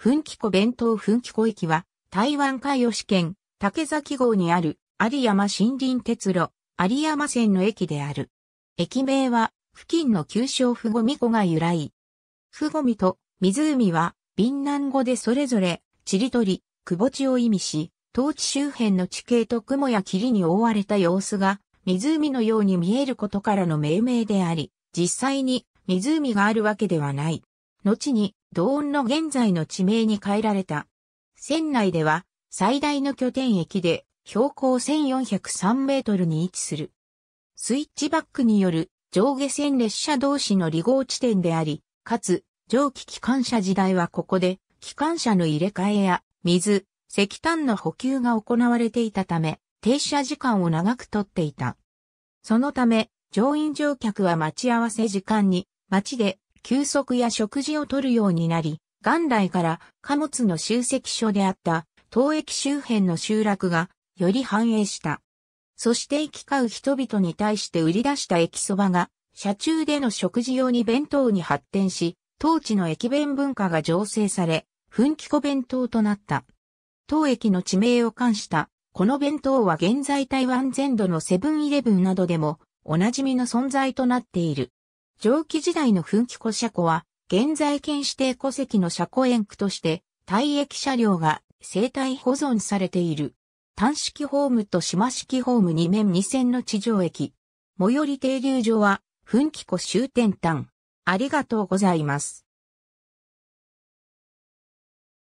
噴気湖弁当噴気湖駅は、台湾海洋試験、竹崎号にある、有山森林鉄路、有山線の駅である。駅名は、付近の旧称ふごみ湖が由来。ふごみと湖は、敏南語でそれぞれ、ちりとり、くぼ地を意味し、当地周辺の地形と雲や霧に覆われた様子が、湖のように見えることからの命名であり、実際に湖があるわけではない。後に、同音の現在の地名に変えられた。船内では最大の拠点駅で標高1403メートルに位置する。スイッチバックによる上下線列車同士の離合地点であり、かつ蒸気機関車時代はここで機関車の入れ替えや水、石炭の補給が行われていたため、停車時間を長くとっていた。そのため、乗員乗客は待ち合わせ時間に、街で休息や食事をとるようになり、元来から貨物の集積所であった東駅周辺の集落がより繁栄した。そして行き交う人々に対して売り出した駅そばが、車中での食事用に弁当に発展し、当地の駅弁文化が醸成され、噴気子弁当となった。当駅の地名を冠した、この弁当は現在台湾全土のセブンイレブンなどでも、おなじみの存在となっている。蒸気時代の噴気庫車庫は、現在県指定戸籍の車庫園区として、退役車両が生体保存されている。単式ホームと島式ホーム2面2線の地上駅。最寄り停留所は、噴気庫終点端。ありがとうございます。